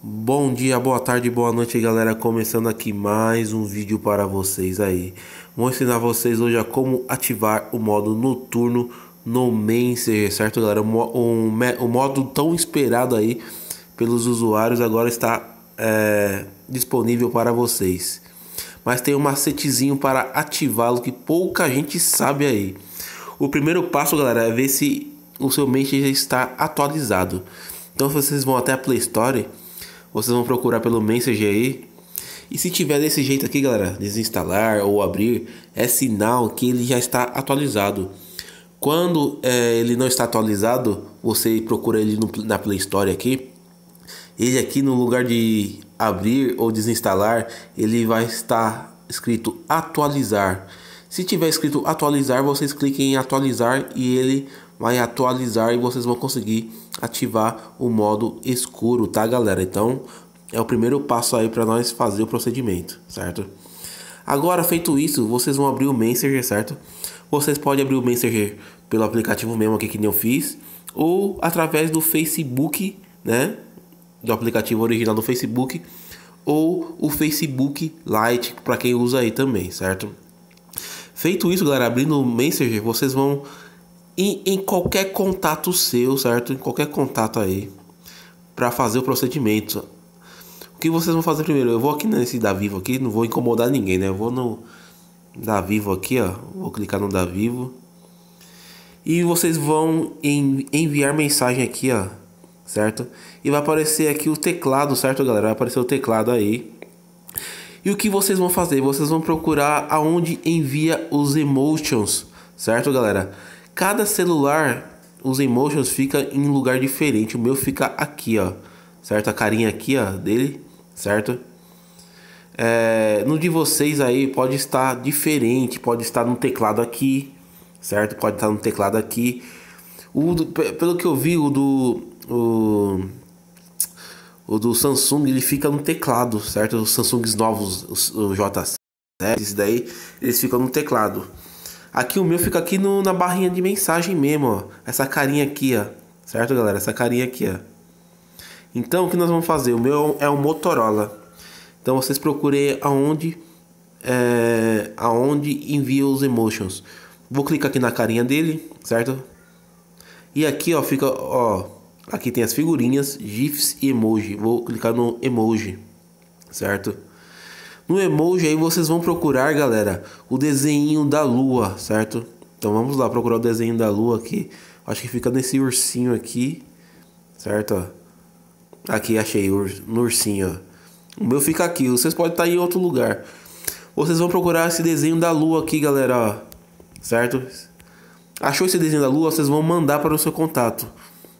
Bom dia, boa tarde, boa noite galera, começando aqui mais um vídeo para vocês aí Vou ensinar vocês hoje a como ativar o modo noturno no Messenger, certo galera? O modo tão esperado aí pelos usuários agora está é, disponível para vocês Mas tem um macetezinho para ativá-lo que pouca gente sabe aí O primeiro passo galera é ver se o seu Messenger está atualizado Então vocês vão até a Play Store vocês vão procurar pelo Messenger aí. E se tiver desse jeito aqui, galera, desinstalar ou abrir, é sinal que ele já está atualizado. Quando é, ele não está atualizado, você procura ele no, na Play Store aqui. Ele aqui no lugar de abrir ou desinstalar, ele vai estar escrito atualizar. Se tiver escrito atualizar, vocês cliquem em atualizar e ele vai atualizar e vocês vão conseguir ativar o modo escuro, tá galera? Então é o primeiro passo aí para nós fazer o procedimento, certo? Agora feito isso, vocês vão abrir o Messenger, certo? Vocês podem abrir o Messenger pelo aplicativo mesmo aqui que nem eu fiz ou através do Facebook, né? Do aplicativo original do Facebook ou o Facebook Lite para quem usa aí também, certo? Feito isso, galera, abrindo o Messenger, vocês vão em qualquer contato seu, certo? Em qualquer contato aí para fazer o procedimento. O que vocês vão fazer primeiro? Eu vou aqui nesse da Vivo aqui, não vou incomodar ninguém, né? Eu vou no da Vivo aqui, ó. Vou clicar no da Vivo. E vocês vão em, enviar mensagem aqui, ó, certo? E vai aparecer aqui o teclado, certo, galera? Vai aparecer o teclado aí. E o que vocês vão fazer? Vocês vão procurar aonde envia os emotions, certo, galera? Cada celular, os emotions fica em lugar diferente. O meu fica aqui, ó. Certo? A carinha aqui, ó, dele, certo? É, no de vocês aí pode estar diferente, pode estar no teclado aqui, certo? Pode estar no teclado aqui. O pelo que eu vi, o do o, o do Samsung ele fica no teclado, certo? Os Samsungs novos, o J7, esse daí, eles ficam no teclado. Aqui o meu fica aqui no, na barrinha de mensagem mesmo, ó. Essa carinha aqui, ó. Certo, galera? Essa carinha aqui, ó. Então, o que nós vamos fazer? O meu é um Motorola. Então, vocês procurem aonde, é, aonde envia os emotions. Vou clicar aqui na carinha dele, certo? E aqui, ó, fica, ó... Aqui tem as figurinhas, GIFs e emoji. Vou clicar no emoji, certo? No emoji aí vocês vão procurar, galera, o desenho da lua, certo? Então vamos lá procurar o desenho da lua aqui. Acho que fica nesse ursinho aqui, certo? Aqui achei no ursinho. O meu fica aqui, vocês podem estar em outro lugar. Vocês vão procurar esse desenho da lua aqui, galera, certo? Achou esse desenho da lua? Vocês vão mandar para o seu contato.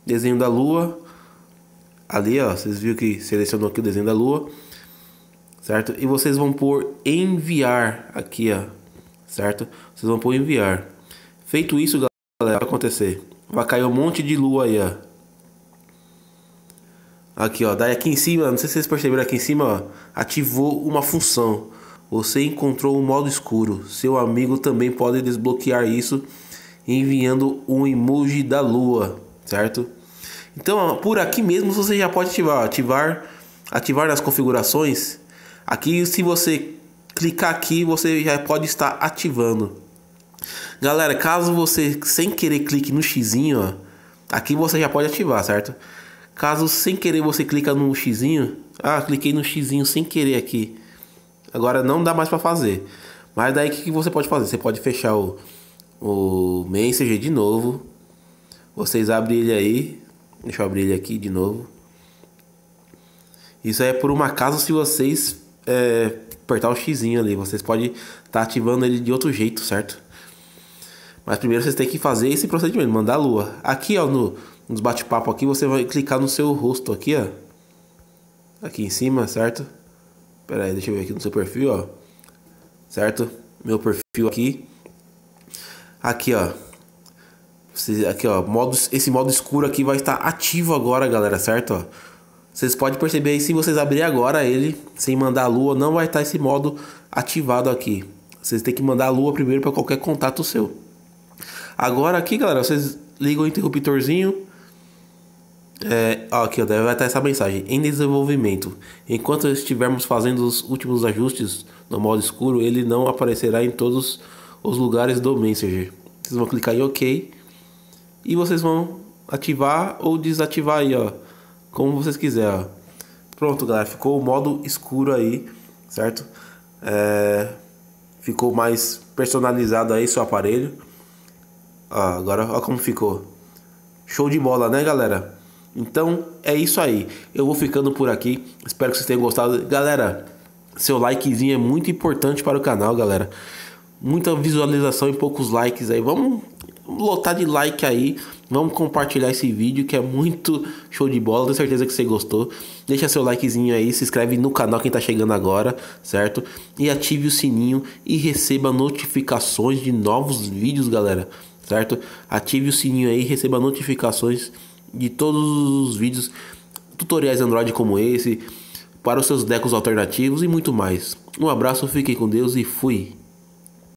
Desenho da lua. Ali, ó, vocês viram que selecionou aqui o desenho da lua certo? E vocês vão por enviar aqui, ó, certo? Vocês vão por enviar. Feito isso, galera, vai acontecer. Vai cair um monte de lua aí, ó. Aqui, ó, daí aqui em cima, não sei se vocês perceberam aqui em cima, ó, ativou uma função. Você encontrou o um modo escuro. Seu amigo também pode desbloquear isso enviando um emoji da lua, certo? Então, ó, por aqui mesmo você já pode ativar, ativar, ativar nas configurações Aqui, se você clicar aqui, você já pode estar ativando. Galera, caso você sem querer clique no xizinho, ó, aqui você já pode ativar, certo? Caso sem querer você clica no xizinho, ah, cliquei no xizinho sem querer aqui. Agora não dá mais para fazer. Mas daí o que, que, você pode fazer? Você pode fechar o, o Messenger de novo. Vocês abrem ele aí. Deixa eu abrir ele aqui de novo. Isso é por um acaso se vocês é, apertar o xizinho ali. Vocês podem estar tá ativando ele de outro jeito, certo? Mas primeiro vocês têm que fazer esse procedimento, mandar a lua. Aqui, ó, no, nos bate-papo aqui, você vai clicar no seu rosto aqui, ó. Aqui em cima, certo? Pera aí, deixa eu ver aqui no seu perfil, ó. Certo? Meu perfil aqui. Aqui, ó. Você, aqui, ó. Modo, esse modo escuro aqui vai estar ativo agora, galera, certo? Ó. Vocês podem perceber aí, se vocês abrir agora ele, sem mandar a lua, não vai estar esse modo ativado aqui. Vocês têm que mandar a lua primeiro para qualquer contato seu. Agora aqui, galera, vocês ligam o interruptorzinho. É, ó, aqui ó, deve estar essa mensagem em desenvolvimento. Enquanto estivermos fazendo os últimos ajustes no modo escuro, ele não aparecerá em todos os lugares do Messenger. Vocês vão clicar em OK e vocês vão ativar ou desativar aí, ó como vocês quiserem. Ó. Pronto, galera, ficou o modo escuro aí, certo? É, ficou mais personalizado aí seu aparelho. Ó, agora, olha como ficou. Show de bola, né, galera? Então, é isso aí. Eu vou ficando por aqui. Espero que vocês tenham gostado. Galera, seu likezinho é muito importante para o canal, galera. Muita visualização e poucos likes aí. Vamos lotar de like aí. Vamos compartilhar esse vídeo que é muito show de bola. Tenho certeza que você gostou. Deixa seu likezinho aí, se inscreve no canal quem tá chegando agora, certo? E ative o sininho e receba notificações de novos vídeos, galera, certo? Ative o sininho aí, receba notificações de todos os vídeos, tutoriais Android como esse, para os seus decos alternativos e muito mais. Um abraço, fiquem com Deus e fui!